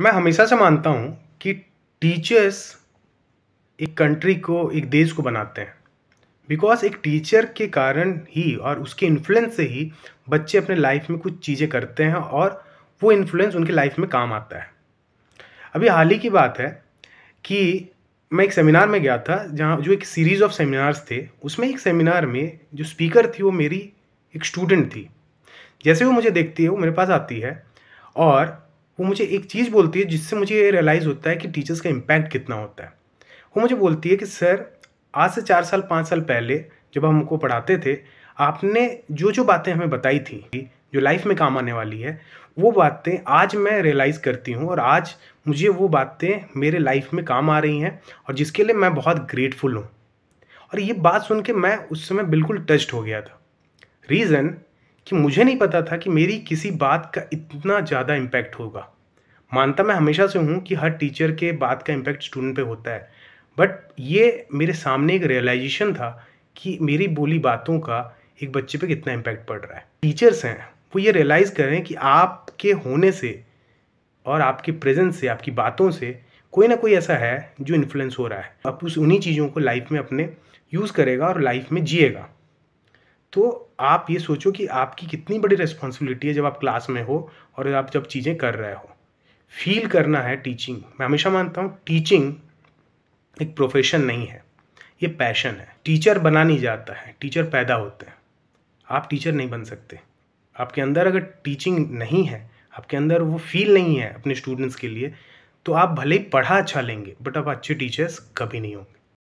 मैं हमेशा से मानता हूँ कि टीचर्स एक कंट्री को एक देश को बनाते हैं बिकॉज एक टीचर के कारण ही और उसके इन्फ्लुएंस से ही बच्चे अपने लाइफ में कुछ चीज़ें करते हैं और वो इन्फ्लुएंस उनके लाइफ में काम आता है अभी हाल ही की बात है कि मैं एक सेमिनार में गया था जहाँ जो एक सीरीज़ ऑफ सेमिनार्स थे उसमें एक सेमिनार में जो स्पीकर थी वो मेरी एक स्टूडेंट थी जैसे वो मुझे देखती है वो मेरे पास आती है और वो मुझे एक चीज़ बोलती है जिससे मुझे ये रियलाइज़ होता है कि टीचर्स का इम्पैक्ट कितना होता है वो मुझे बोलती है कि सर आज से चार साल पाँच साल पहले जब हम हमको पढ़ाते थे आपने जो जो बातें हमें बताई थी जो लाइफ में काम आने वाली है वो बातें आज मैं रियलाइज़ करती हूँ और आज मुझे वो बातें मेरे लाइफ में काम आ रही हैं और जिसके लिए मैं बहुत ग्रेटफुल हूँ और ये बात सुन के मैं उस समय बिल्कुल टच्ड हो गया था रीज़न कि मुझे नहीं पता था कि मेरी किसी बात का इतना ज़्यादा इम्पैक्ट होगा मानता मैं हमेशा से हूँ कि हर टीचर के बात का इम्पैक्ट स्टूडेंट पे होता है बट ये मेरे सामने एक रियलाइजेशन था कि मेरी बोली बातों का एक बच्चे पे कितना इम्पैक्ट पड़ रहा है टीचर्स हैं वो ये रियलाइज़ कर रहे हैं कि आपके होने से और आपके प्रेजेंस से आपकी बातों से कोई ना कोई ऐसा है जो इन्फ्लुएंस हो रहा है आप उस उन्हीं चीज़ों को लाइफ में अपने यूज़ करेगा और लाइफ में जिएगा तो आप ये सोचो कि आपकी कितनी बड़ी रिस्पॉन्सिबिलिटी है जब आप क्लास में हो और आप जब चीज़ें कर रहे हो फील करना है टीचिंग मैं हमेशा मानता हूँ टीचिंग एक प्रोफेशन नहीं है ये पैशन है टीचर बना नहीं जाता है टीचर पैदा होते हैं आप टीचर नहीं बन सकते आपके अंदर अगर टीचिंग नहीं है आपके अंदर वो फील नहीं है अपने स्टूडेंट्स के लिए तो आप भले ही पढ़ा अच्छा लेंगे बट आप अच्छे टीचर्स कभी नहीं होंगे